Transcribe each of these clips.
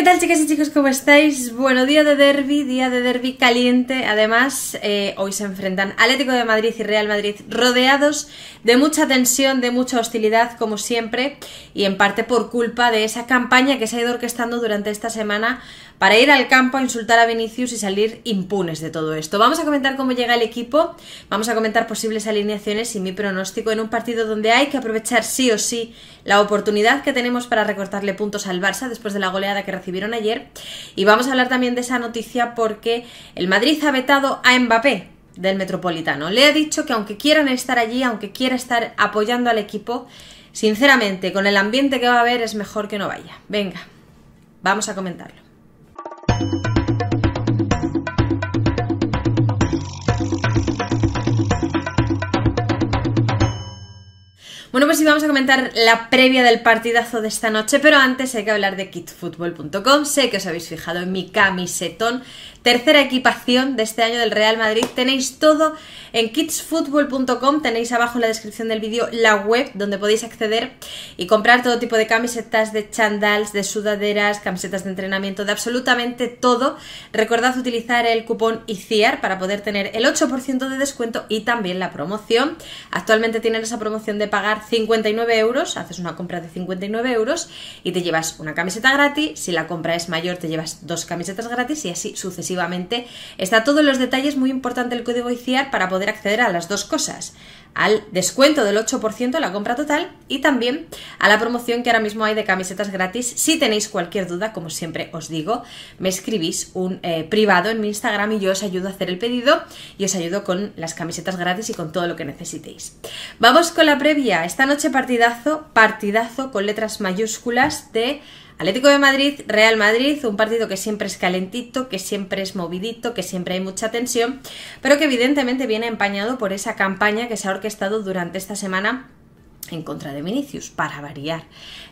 ¿Qué tal chicas y chicos? ¿Cómo estáis? Bueno, día de derby, día de derby caliente. Además, eh, hoy se enfrentan Atlético de Madrid y Real Madrid rodeados de mucha tensión, de mucha hostilidad, como siempre, y en parte por culpa de esa campaña que se ha ido orquestando durante esta semana para ir al campo a insultar a Vinicius y salir impunes de todo esto. Vamos a comentar cómo llega el equipo, vamos a comentar posibles alineaciones y mi pronóstico en un partido donde hay que aprovechar sí o sí la oportunidad que tenemos para recortarle puntos al Barça después de la goleada que recibió vieron ayer. Y vamos a hablar también de esa noticia porque el Madrid ha vetado a Mbappé del Metropolitano. Le ha dicho que aunque quieran estar allí, aunque quiera estar apoyando al equipo, sinceramente, con el ambiente que va a haber es mejor que no vaya. Venga, vamos a comentarlo. Bueno, pues sí, vamos a comentar la previa del partidazo de esta noche, pero antes hay que hablar de kitfutbol.com. Sé que os habéis fijado en mi camisetón. Tercera equipación de este año del Real Madrid. Tenéis todo en kitsfutbol.com Tenéis abajo en la descripción del vídeo la web donde podéis acceder y comprar todo tipo de camisetas, de chandals, de sudaderas, camisetas de entrenamiento, de absolutamente todo. Recordad utilizar el cupón ICIAR para poder tener el 8% de descuento y también la promoción. Actualmente tienen esa promoción de pagar 59 euros, haces una compra de 59 euros y te llevas una camiseta gratis, si la compra es mayor te llevas dos camisetas gratis y así sucesivamente. Está todos los detalles muy importante el código ICIAR para poder acceder a las dos cosas al descuento del 8% la compra total y también a la promoción que ahora mismo hay de camisetas gratis. Si tenéis cualquier duda, como siempre os digo, me escribís un eh, privado en mi Instagram y yo os ayudo a hacer el pedido y os ayudo con las camisetas gratis y con todo lo que necesitéis. Vamos con la previa. Esta noche partidazo, partidazo con letras mayúsculas de Atlético de Madrid, Real Madrid, un partido que siempre es calentito, que siempre es movidito, que siempre hay mucha tensión, pero que evidentemente viene empañado por esa campaña que se ha orquestado durante esta semana en contra de Vinicius, para variar.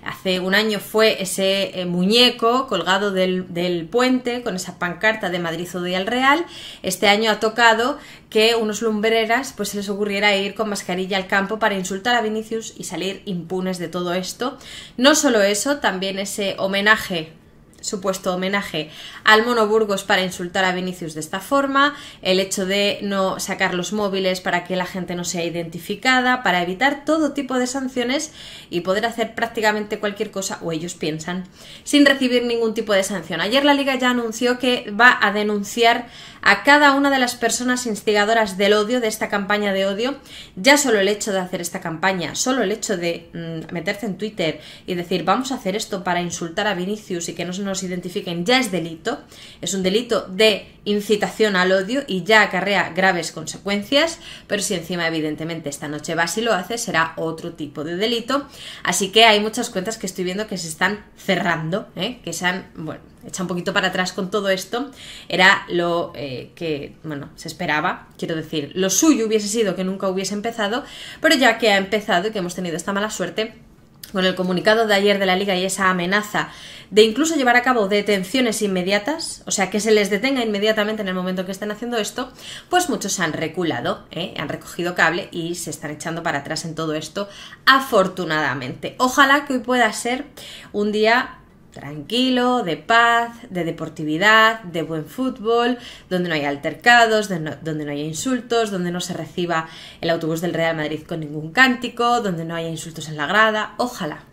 Hace un año fue ese eh, muñeco colgado del, puente con esa pancarta de Madrid o del Real. Este año ha tocado que unos lumbreras pues se les ocurriera ir con mascarilla al campo para insultar a Vinicius y salir impunes de todo esto. No solo eso, también ese homenaje supuesto homenaje al mono Burgos para insultar a Vinicius de esta forma, el hecho de no sacar los móviles para que la gente no sea identificada, para evitar todo tipo de sanciones y poder hacer prácticamente cualquier cosa, o ellos piensan, sin recibir ningún tipo de sanción. Ayer la liga ya anunció que va a denunciar a cada una de las personas instigadoras del odio, de esta campaña de odio, ya solo el hecho de hacer esta campaña, solo el hecho de mm, meterse en Twitter y decir vamos a hacer esto para insultar a Vinicius y que no se nos identifiquen ya es delito, es un delito de incitación al odio y ya acarrea graves consecuencias, pero si encima evidentemente esta noche va si lo hace, será otro tipo de delito, así que hay muchas cuentas que estoy viendo que se están cerrando, ¿eh? que se han, bueno, un poquito para atrás con todo esto, era lo eh, que, bueno, se esperaba, quiero decir, lo suyo hubiese sido que nunca hubiese empezado, pero ya que ha empezado y que hemos tenido esta mala suerte, con el comunicado de ayer de la Liga y esa amenaza de incluso llevar a cabo detenciones inmediatas, o sea, que se les detenga inmediatamente en el momento que estén haciendo esto, pues muchos han reculado, ¿eh? han recogido cable y se están echando para atrás en todo esto, afortunadamente. Ojalá que hoy pueda ser un día tranquilo, de paz, de deportividad, de buen fútbol, donde no haya altercados, donde no haya insultos, donde no se reciba el autobús del Real Madrid con ningún cántico, donde no haya insultos en la grada, ojalá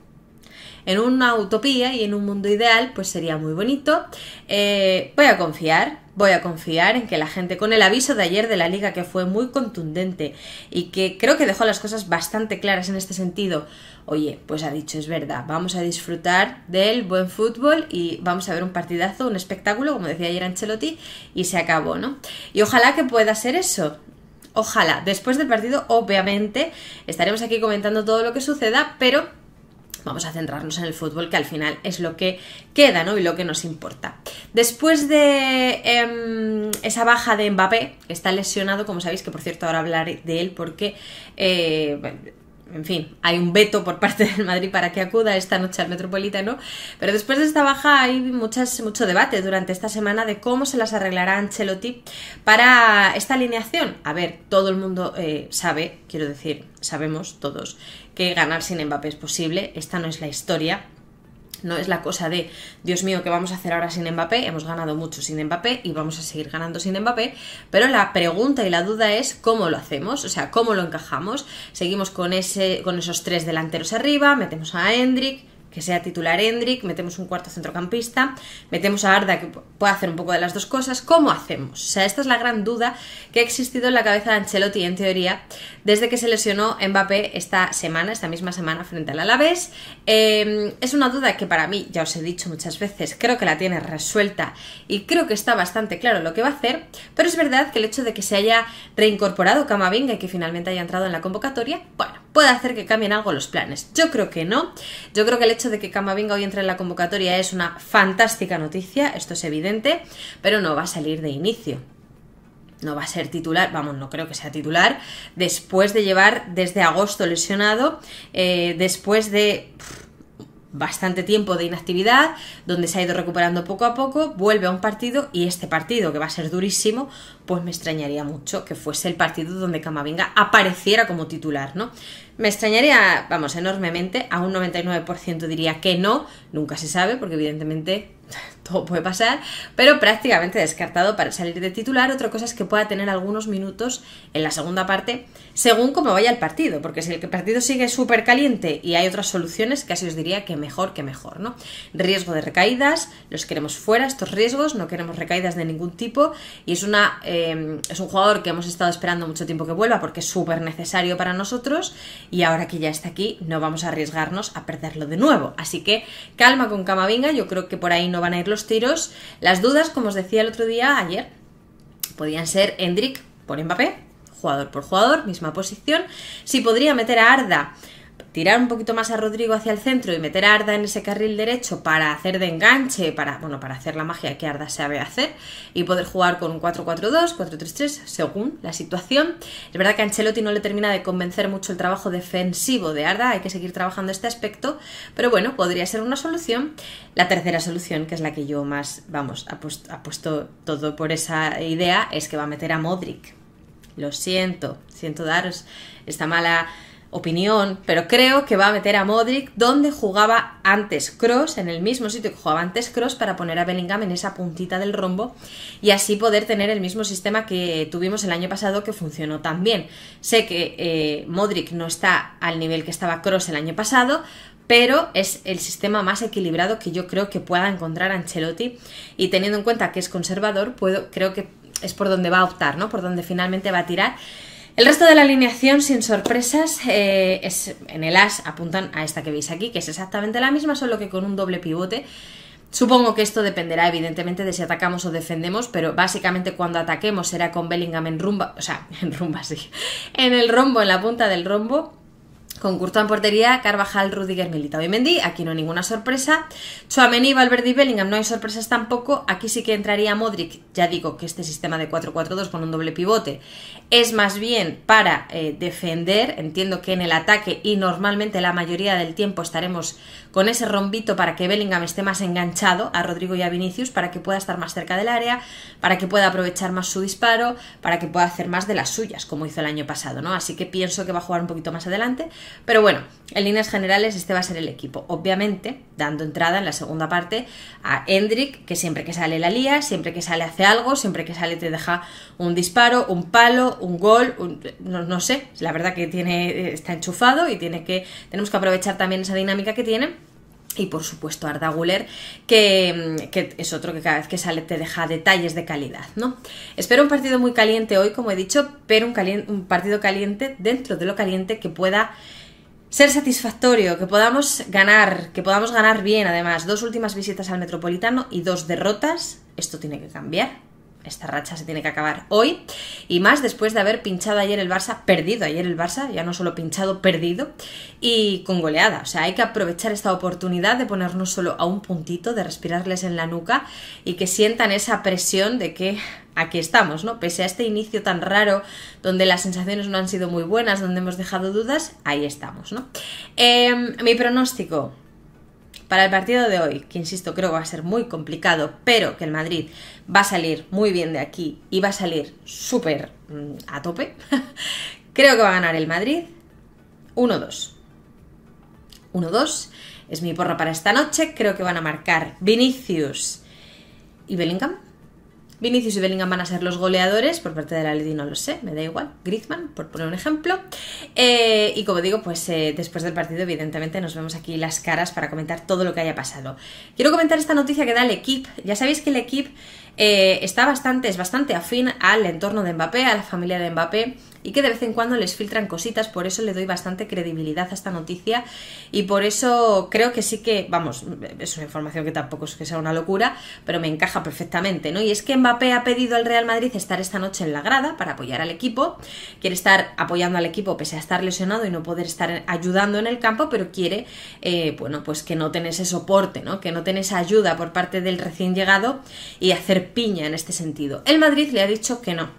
en una utopía y en un mundo ideal, pues sería muy bonito. Eh, voy a confiar, voy a confiar en que la gente, con el aviso de ayer de la liga que fue muy contundente y que creo que dejó las cosas bastante claras en este sentido, oye, pues ha dicho, es verdad, vamos a disfrutar del buen fútbol y vamos a ver un partidazo, un espectáculo, como decía ayer Ancelotti, y se acabó, ¿no? Y ojalá que pueda ser eso. Ojalá, después del partido, obviamente, estaremos aquí comentando todo lo que suceda, pero vamos a centrarnos en el fútbol, que al final es lo que queda, ¿no? Y lo que nos importa. Después de em, esa baja de Mbappé, que está lesionado, como sabéis, que por cierto ahora hablaré de él porque eh, en fin, hay un veto por parte del Madrid para que acuda esta noche al Metropolitano, pero después de esta baja hay mucho debate durante esta semana de cómo se las arreglará Ancelotti para esta alineación. A ver, todo el mundo eh, sabe, quiero decir, sabemos todos, que ganar sin Mbappé es posible, esta no es la historia, no es la cosa de, Dios mío, ¿qué vamos a hacer ahora sin Mbappé? Hemos ganado mucho sin Mbappé y vamos a seguir ganando sin Mbappé, pero la pregunta y la duda es cómo lo hacemos, o sea, cómo lo encajamos. Seguimos con, ese, con esos tres delanteros arriba, metemos a Hendrik, que sea titular Hendrik, metemos un cuarto centrocampista, metemos a Arda que puede hacer un poco de las dos cosas. ¿Cómo hacemos? O sea, esta es la gran duda que ha existido en la cabeza de Ancelotti, en teoría, desde que se lesionó Mbappé esta semana, esta misma semana frente al Alavés. Em, es una duda que para mí, ya os he dicho muchas veces, creo que la tiene resuelta y creo que está bastante claro lo que va a hacer, pero es verdad que el hecho de que se haya reincorporado Camavinga y que finalmente haya entrado en la convocatoria, bueno, puede hacer que cambien algo los planes. Yo creo que no. Yo creo que el hecho de que Camavinga hoy entre en la convocatoria es una fantástica noticia, esto es evidente, pero no va a salir de inicio no va a ser titular, vamos, no creo que sea titular, después de llevar desde agosto lesionado, eh, después de bastante tiempo de inactividad, donde se ha ido recuperando poco a poco, vuelve a un partido y este partido, que va a ser durísimo, pues me extrañaría mucho que fuese el partido donde Camavinga apareciera como titular, ¿no? Me extrañaría, vamos, enormemente, a un 99% diría que no, nunca se sabe, porque evidentemente todo puede pasar, pero prácticamente descartado para salir de titular. Otra cosa es que pueda tener algunos minutos en la segunda parte, según cómo vaya el partido, porque si el partido sigue súper caliente y hay otras soluciones, casi os diría que mejor que mejor, ¿no? Riesgo de recaídas, los queremos fuera, estos riesgos, no queremos recaídas de ningún tipo, y es, una, eh, es un jugador que hemos estado esperando mucho tiempo que vuelva porque es súper necesario para nosotros y ahora que ya está aquí no vamos a arriesgarnos a perderlo de nuevo. Así que calma con Camavinga, yo creo que por ahí no van a ir los tiros. Las dudas, como os decía el otro día, ayer, podían ser Hendrik por Mbappé, jugador por jugador, misma posición. Si podría meter a Arda tirar un poquito más a Rodrigo hacia el centro y meter a Arda en ese carril derecho para hacer de enganche, para, bueno, para hacer la magia que Arda sabe hacer y poder jugar con un 4-4-2, 4-3-3, según la situación. Es verdad que Ancelotti no le termina de convencer mucho el trabajo defensivo de Arda, hay que seguir trabajando este aspecto, pero bueno, podría ser una solución. La tercera solución, que es la que yo más, vamos, ha apuesto todo por esa idea, es que va a meter a Modric. Lo siento, siento daros esta mala opinión, pero creo que va a meter a Modric donde jugaba antes Cross, en el mismo sitio que jugaba antes Cross, para poner a Bellingham en esa puntita del rombo y así poder tener el mismo sistema que tuvimos el año pasado que funcionó tan bien. Sé que eh, Modric no está al nivel que estaba Cross el año pasado, pero es el sistema más equilibrado que yo creo que pueda encontrar Ancelotti y teniendo en cuenta que es conservador, puedo, creo que es por donde va a optar, ¿no? Por donde finalmente va a tirar. El resto de la alineación, sin sorpresas, eh, es, en el as apuntan a esta que veis aquí, que es exactamente la misma, solo que con un doble pivote. Supongo que esto dependerá evidentemente de si atacamos o defendemos, pero básicamente cuando ataquemos será con Bellingham en rumba, o sea, en rumba sí, en el rombo, en la punta del rombo, con Courtois en portería, Carvajal, Rudiger, milita y Mendy. Aquí no hay ninguna sorpresa. Chuamení, Valverde y Bellingham no hay sorpresas tampoco. Aquí sí que entraría Modric. Ya digo que este sistema de 4-4-2 con un doble pivote es más bien para eh, defender. Entiendo que en el ataque y normalmente la mayoría del tiempo estaremos con ese rombito para que Bellingham esté más enganchado a Rodrigo y a Vinicius para que pueda estar más cerca del área, para que pueda aprovechar más su disparo, para que pueda hacer más de las suyas como hizo el año pasado, ¿no? Así que pienso que va a jugar un poquito más adelante, pero bueno, en líneas generales este va a ser el equipo. Obviamente, dando entrada en la segunda parte a Hendrik, que siempre que sale la lía, siempre que sale hace algo, siempre que sale te deja un disparo, un palo, un gol, no, no, sé, la verdad que tiene, está enchufado y tiene que, tenemos que aprovechar también esa dinámica que tiene. Y por supuesto Arda Guler que, es otro que cada vez que sale te deja detalles de calidad, ¿no? Espero un partido muy caliente hoy, como he dicho, pero un partido caliente dentro de lo caliente que pueda ser satisfactorio, que podamos ganar, que podamos ganar bien además. Dos últimas visitas al Metropolitano y dos derrotas. Esto tiene que cambiar. Esta racha se tiene que acabar hoy. Y más después de haber pinchado ayer el Barça, perdido ayer el Barça, ya no solo pinchado, perdido. Y con goleada. O sea, hay que aprovechar esta oportunidad de ponernos solo a un puntito, de respirarles en la nuca y que sientan esa presión de que aquí estamos, ¿no? Pese a este inicio tan raro, donde las sensaciones no han sido muy buenas, donde hemos dejado dudas, ahí estamos, ¿no? Em, mi pronóstico para el partido de hoy, que insisto, creo que va a ser muy complicado, pero que el Madrid va a salir muy bien de aquí y va a salir súper mm, a tope, creo que va a ganar el Madrid 1-2. 1-2 es mi porra para esta noche, creo que van a marcar Vinicius y Bellingham Vinicius y Bellingham van a ser los goleadores, por parte de la Lady, no lo sé, me da igual, Griezmann, por poner un ejemplo. Eh, y como digo, pues eh, después del partido evidentemente nos vemos aquí las caras para comentar todo lo que haya pasado. Quiero comentar esta noticia que da el equipo. Ya sabéis que el equipo eh, está bastante, es bastante afín al entorno de Mbappé, a la familia de Mbappé y que de vez en cuando les filtran cositas, por eso le doy bastante credibilidad a esta noticia y por eso creo que sí que, vamos, es una información que tampoco es que sea una locura, pero me encaja perfectamente, ¿no? Y es que Mbappé ha pedido al Real Madrid estar esta noche en la grada para apoyar al equipo, quiere estar apoyando al equipo pese a estar lesionado y no poder estar ayudando en el campo, pero quiere, eh, bueno, pues que no tenés ese soporte, ¿no? Que no tenés ayuda por parte del recién llegado y hacer piña en este sentido. El Madrid le ha dicho que no,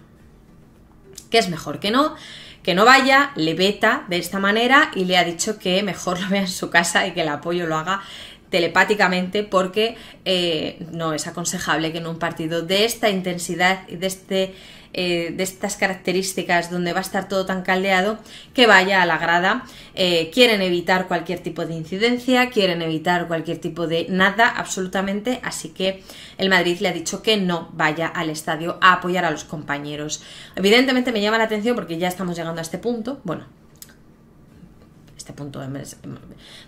que es mejor que no, que no vaya, le veta de esta manera y le ha dicho que mejor lo vea en su casa y que el apoyo lo haga telepáticamente porque eh, no es aconsejable que en un partido de esta intensidad y de este eh, de estas características donde va a estar todo tan caldeado que vaya a la grada. Eh, quieren evitar cualquier tipo de incidencia, quieren evitar cualquier tipo de nada absolutamente, así que el Madrid le ha dicho que no vaya al estadio a apoyar a los compañeros. Evidentemente me llama la atención porque ya estamos llegando a este punto, bueno, este punto,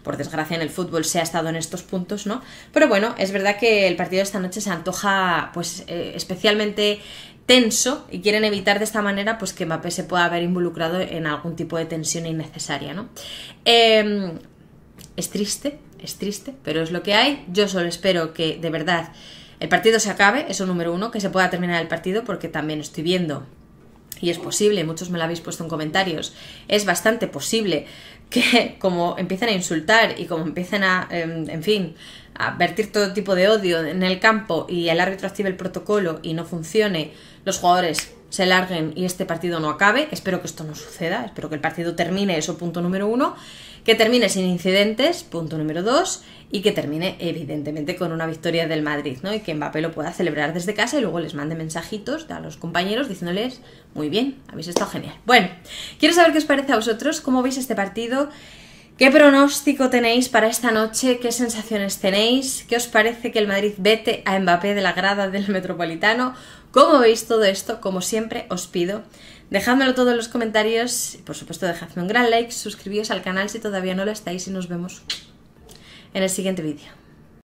por desgracia, en el fútbol se ha estado en estos puntos, ¿no? Pero bueno, es verdad que el partido de esta noche se antoja, pues, eh, especialmente tenso y quieren evitar de esta manera pues que Mbappé se pueda haber involucrado en algún tipo de tensión innecesaria, ¿no? Em, es triste, es triste, pero es lo que hay. Yo solo espero que de verdad el partido se acabe, eso número uno, que se pueda terminar el partido porque también estoy viendo y es posible, muchos me lo habéis puesto en comentarios, es bastante posible que como empiezan a insultar y como empiezan a, em, en fin, a vertir todo tipo de odio en el campo y el árbitro active el protocolo y no funcione, los jugadores se larguen y este partido no acabe. Espero que esto no suceda, espero que el partido termine, eso punto número uno. Que termine sin incidentes, punto número dos, y que termine evidentemente con una victoria del Madrid, ¿no? Y que Mbappé lo pueda celebrar desde casa y luego les mande mensajitos a los compañeros diciéndoles, muy bien, habéis estado genial. Bueno, quiero saber qué os parece a vosotros, cómo veis este partido, qué pronóstico tenéis para esta noche, qué sensaciones tenéis, qué os parece que el Madrid vete a Mbappé de la grada del Metropolitano, cómo veis todo esto, como siempre os pido Dejadmelo todo en los comentarios y por supuesto dejadme un gran like, suscribíos al canal si todavía no lo estáis y nos vemos en el siguiente vídeo.